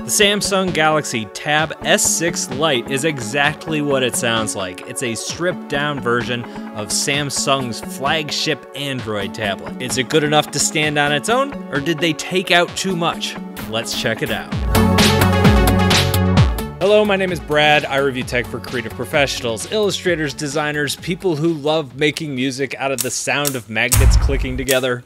The Samsung Galaxy Tab S6 Lite is exactly what it sounds like. It's a stripped down version of Samsung's flagship Android tablet. Is it good enough to stand on its own, or did they take out too much? Let's check it out. Hello, my name is Brad. I review tech for creative professionals, illustrators, designers, people who love making music out of the sound of magnets clicking together.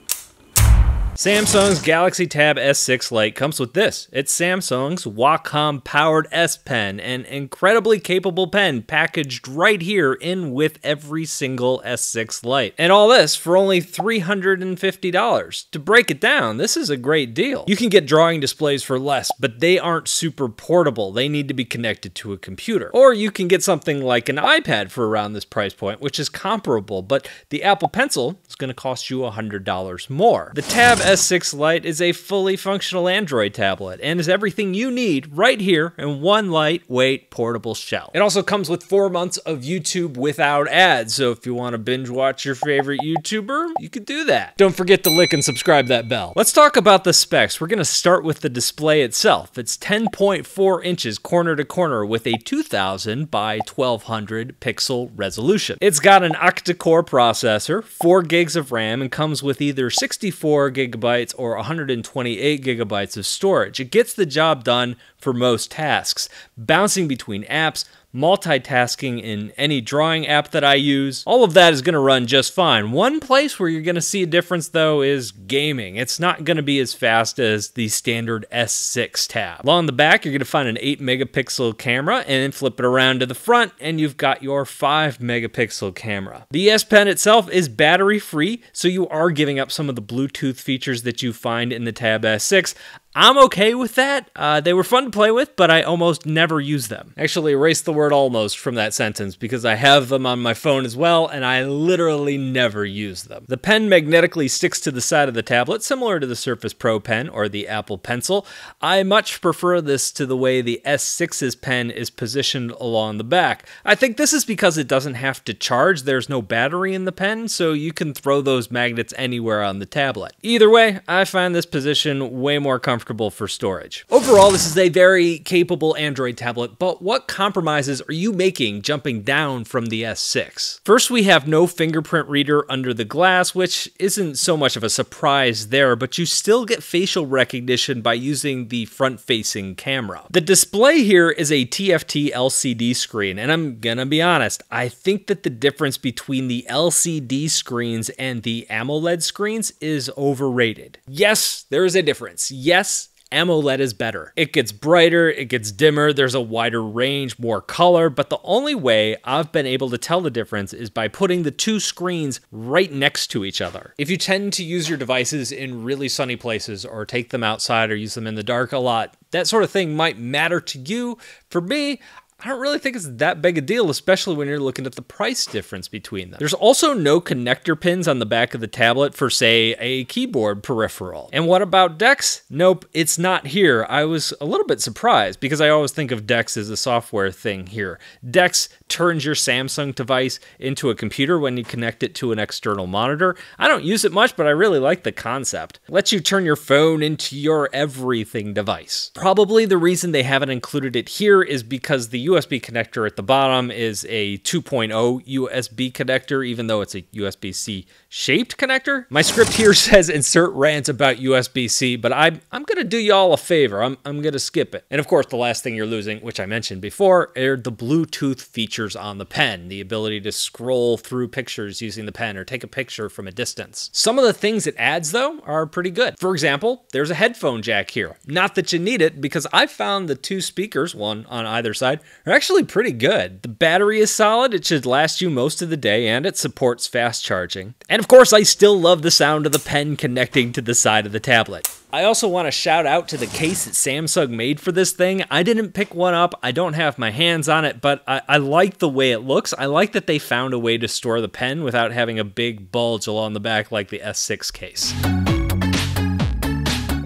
Samsung's Galaxy Tab S6 Lite comes with this. It's Samsung's Wacom powered S Pen, an incredibly capable pen packaged right here in with every single S6 Lite. And all this for only $350. To break it down, this is a great deal. You can get drawing displays for less, but they aren't super portable. They need to be connected to a computer. Or you can get something like an iPad for around this price point, which is comparable, but the Apple Pencil is gonna cost you $100 more. The Tab S6 Lite is a fully functional Android tablet and is everything you need right here in one lightweight portable shell. It also comes with four months of YouTube without ads, so if you want to binge watch your favorite YouTuber, you can do that. Don't forget to lick and subscribe that bell. Let's talk about the specs. We're going to start with the display itself. It's 10.4 inches corner to corner with a 2000 by 1200 pixel resolution. It's got an octa-core processor, 4 gigs of RAM, and comes with either 64 gig gigabytes or 128 gigabytes of storage. It gets the job done for most tasks, bouncing between apps, multitasking in any drawing app that I use. All of that is going to run just fine. One place where you're going to see a difference though is gaming. It's not going to be as fast as the standard S6 tab. Along the back, you're going to find an 8 megapixel camera and then flip it around to the front and you've got your 5 megapixel camera. The S Pen itself is battery free, so you are giving up some of the Bluetooth features that you find in the Tab S6. I'm okay with that. Uh, they were fun to play with, but I almost never use them. Actually, erase the word almost from that sentence because I have them on my phone as well, and I literally never use them. The pen magnetically sticks to the side of the tablet, similar to the Surface Pro Pen or the Apple Pencil. I much prefer this to the way the S6's pen is positioned along the back. I think this is because it doesn't have to charge, there's no battery in the pen, so you can throw those magnets anywhere on the tablet. Either way, I find this position way more comfortable comfortable for storage. Overall, this is a very capable Android tablet, but what compromises are you making jumping down from the S6? First, we have no fingerprint reader under the glass, which isn't so much of a surprise there, but you still get facial recognition by using the front-facing camera. The display here is a TFT LCD screen, and I'm gonna be honest, I think that the difference between the LCD screens and the AMOLED screens is overrated. Yes, there is a difference. Yes, AMOLED is better. It gets brighter, it gets dimmer, there's a wider range, more color, but the only way I've been able to tell the difference is by putting the two screens right next to each other. If you tend to use your devices in really sunny places or take them outside or use them in the dark a lot, that sort of thing might matter to you. For me, I don't really think it's that big a deal, especially when you're looking at the price difference between them. There's also no connector pins on the back of the tablet for, say, a keyboard peripheral. And what about DeX? Nope, it's not here. I was a little bit surprised because I always think of DeX as a software thing here. DeX turns your Samsung device into a computer when you connect it to an external monitor. I don't use it much, but I really like the concept. It lets you turn your phone into your everything device. Probably the reason they haven't included it here is because the USB connector at the bottom is a 2.0 USB connector, even though it's a USB-C shaped connector. My script here says insert rants about USB-C, but I'm, I'm gonna do y'all a favor. I'm, I'm gonna skip it. And of course, the last thing you're losing, which I mentioned before, are the Bluetooth feature features on the pen, the ability to scroll through pictures using the pen or take a picture from a distance. Some of the things it adds though are pretty good. For example, there's a headphone jack here. Not that you need it because I found the two speakers, one on either side, are actually pretty good. The battery is solid, it should last you most of the day and it supports fast charging. And of course, I still love the sound of the pen connecting to the side of the tablet. I also want to shout out to the case that Samsung made for this thing. I didn't pick one up. I don't have my hands on it, but I, I like the way it looks. I like that they found a way to store the pen without having a big bulge along the back like the S6 case.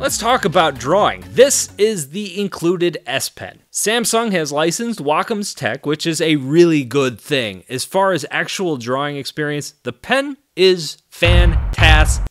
Let's talk about drawing. This is the included S Pen. Samsung has licensed Wacom's tech, which is a really good thing. As far as actual drawing experience, the pen is fantastic.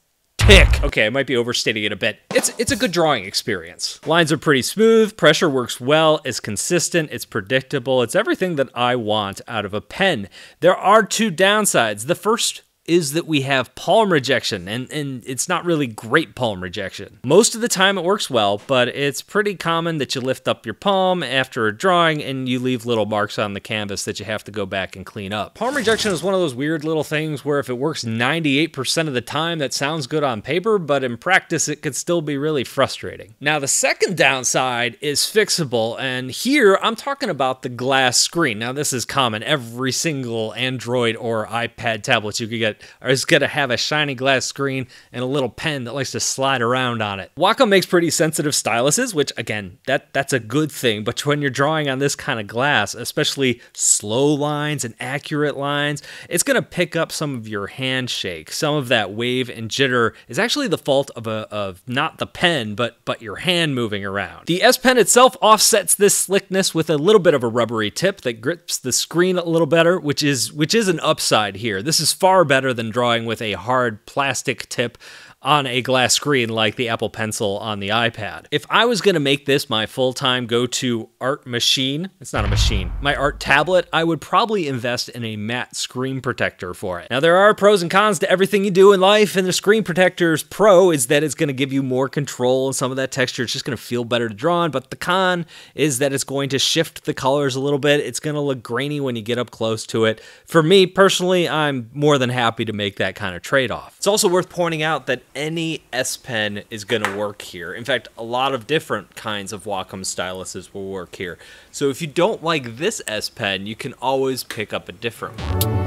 Okay, I might be overstating it a bit. It's, it's a good drawing experience. Lines are pretty smooth, pressure works well, it's consistent, it's predictable, it's everything that I want out of a pen. There are two downsides. The first is that we have palm rejection, and, and it's not really great palm rejection. Most of the time it works well, but it's pretty common that you lift up your palm after a drawing and you leave little marks on the canvas that you have to go back and clean up. Palm rejection is one of those weird little things where if it works 98% of the time, that sounds good on paper, but in practice it could still be really frustrating. Now the second downside is fixable, and here I'm talking about the glass screen. Now this is common, every single Android or iPad tablet you could get is going to have a shiny glass screen and a little pen that likes to slide around on it. Wacom makes pretty sensitive styluses, which again, that that's a good thing, but when you're drawing on this kind of glass, especially slow lines and accurate lines, it's going to pick up some of your handshake. Some of that wave and jitter is actually the fault of a of not the pen, but but your hand moving around. The S Pen itself offsets this slickness with a little bit of a rubbery tip that grips the screen a little better, which is which is an upside here. This is far better better than drawing with a hard plastic tip on a glass screen like the Apple Pencil on the iPad. If I was going to make this my full time go to art machine, it's not a machine, my art tablet, I would probably invest in a matte screen protector for it. Now, there are pros and cons to everything you do in life, and the screen protector's pro is that it's going to give you more control and some of that texture. It's just going to feel better to draw on, but the con is that it's going to shift the colors a little bit. It's going to look grainy when you get up close to it. For me personally, I'm more than happy to make that kind of trade off. It's also worth pointing out that any S Pen is going to work here. In fact, a lot of different kinds of Wacom styluses will work here. So if you don't like this S Pen, you can always pick up a different one.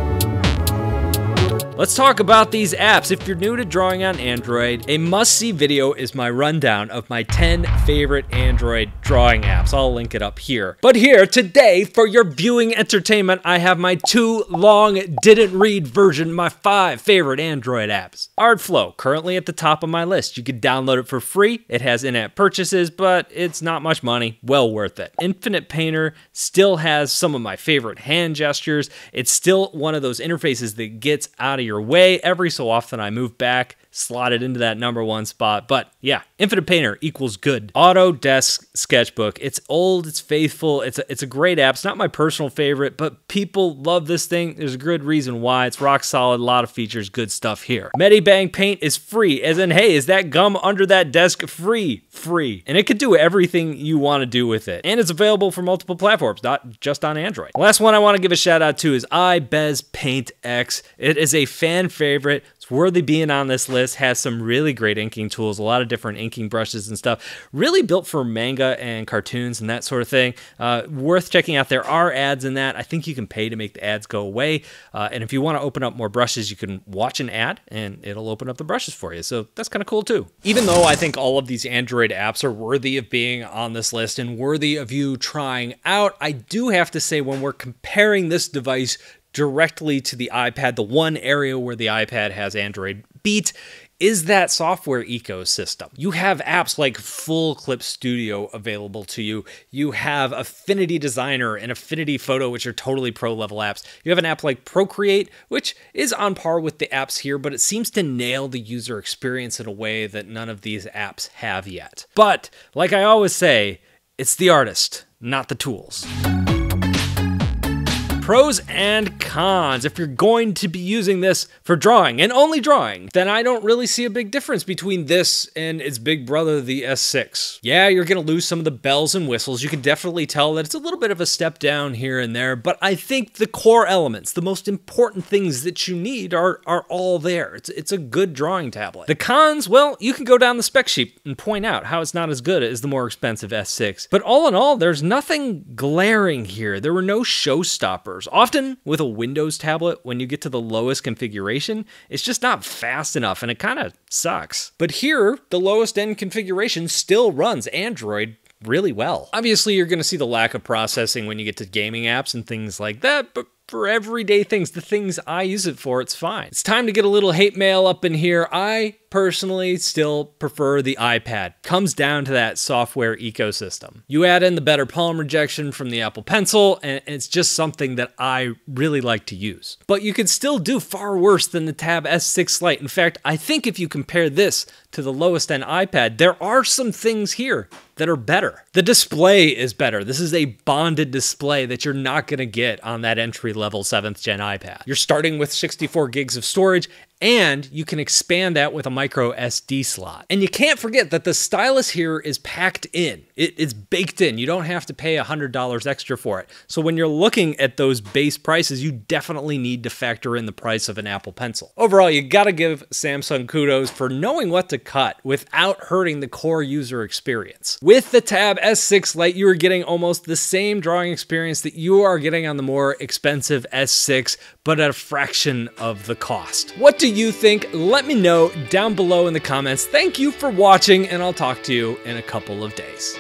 Let's talk about these apps. If you're new to drawing on Android, a must-see video is my rundown of my 10 favorite Android drawing apps. I'll link it up here. But here today for your viewing entertainment, I have my two long didn't read version, my five favorite Android apps. Artflow, currently at the top of my list. You can download it for free. It has in-app purchases, but it's not much money. Well worth it. Infinite Painter still has some of my favorite hand gestures. It's still one of those interfaces that gets out of your your way. Every so often, I move back slotted into that number one spot. But yeah, Infinite Painter equals good. Autodesk Sketchbook. It's old, it's faithful, it's a, it's a great app. It's not my personal favorite, but people love this thing. There's a good reason why. It's rock solid, a lot of features, good stuff here. Medibang Paint is free, as in, hey, is that gum under that desk free? Free. And it could do everything you want to do with it. And it's available for multiple platforms, not just on Android. The last one I want to give a shout out to is iBez Paint X. It is a fan favorite worthy being on this list has some really great inking tools, a lot of different inking brushes and stuff, really built for manga and cartoons and that sort of thing. Uh, worth checking out. There are ads in that. I think you can pay to make the ads go away. Uh, and if you want to open up more brushes, you can watch an ad and it'll open up the brushes for you. So that's kind of cool too. Even though I think all of these Android apps are worthy of being on this list and worthy of you trying out, I do have to say when we're comparing this device directly to the iPad, the one area where the iPad has Android beat is that software ecosystem. You have apps like Full Clip Studio available to you. You have Affinity Designer and Affinity Photo, which are totally pro level apps. You have an app like Procreate, which is on par with the apps here, but it seems to nail the user experience in a way that none of these apps have yet. But like I always say, it's the artist, not the tools. Pros and cons. If you're going to be using this for drawing and only drawing, then I don't really see a big difference between this and its big brother, the S6. Yeah, you're going to lose some of the bells and whistles. You can definitely tell that it's a little bit of a step down here and there, but I think the core elements, the most important things that you need are, are all there. It's, it's a good drawing tablet. The cons, well, you can go down the spec sheet and point out how it's not as good as the more expensive S6. But all in all, there's nothing glaring here. There were no showstoppers. Often Often with a Windows tablet, when you get to the lowest configuration, it's just not fast enough and it kind of sucks. But here, the lowest end configuration still runs Android really well. Obviously, you're going to see the lack of processing when you get to gaming apps and things like that, but for everyday things, the things I use it for, it's fine. It's time to get a little hate mail up in here. I personally still prefer the iPad. Comes down to that software ecosystem. You add in the better palm rejection from the Apple Pencil, and it's just something that I really like to use. But you could still do far worse than the Tab S6 Lite. In fact, I think if you compare this to the lowest end iPad, there are some things here that are better. The display is better. This is a bonded display that you're not gonna get on that entry level seventh gen iPad. You're starting with 64 gigs of storage and you can expand that with a micro SD slot. And you can't forget that the stylus here is packed in. It, it's baked in. You don't have to pay $100 extra for it. So when you're looking at those base prices, you definitely need to factor in the price of an Apple Pencil. Overall, you gotta give Samsung kudos for knowing what to cut without hurting the core user experience. With the Tab S6 Lite, you are getting almost the same drawing experience that you are getting on the more expensive S6, but at a fraction of the cost. What do you think? Let me know down below in the comments. Thank you for watching, and I'll talk to you in a couple of days.